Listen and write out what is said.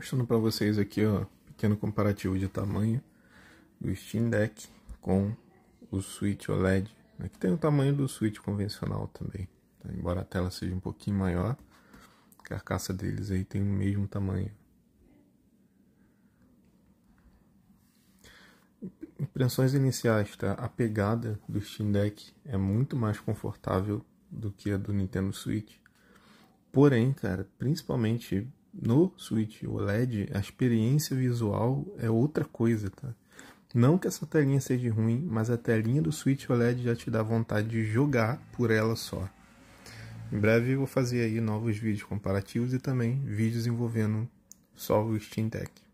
mostrando para vocês aqui ó, pequeno comparativo de tamanho do Steam Deck com o Switch OLED, aqui né, que tem o tamanho do Switch convencional também, tá? embora a tela seja um pouquinho maior, a carcaça deles aí tem o mesmo tamanho. Impressões iniciais, tá? A pegada do Steam Deck é muito mais confortável do que a do Nintendo Switch. Porém, cara, principalmente no Switch OLED, a experiência visual é outra coisa, tá? Não que essa telinha seja ruim, mas a telinha do Switch OLED já te dá vontade de jogar por ela só. Em breve eu vou fazer aí novos vídeos comparativos e também vídeos envolvendo só o Steam Deck.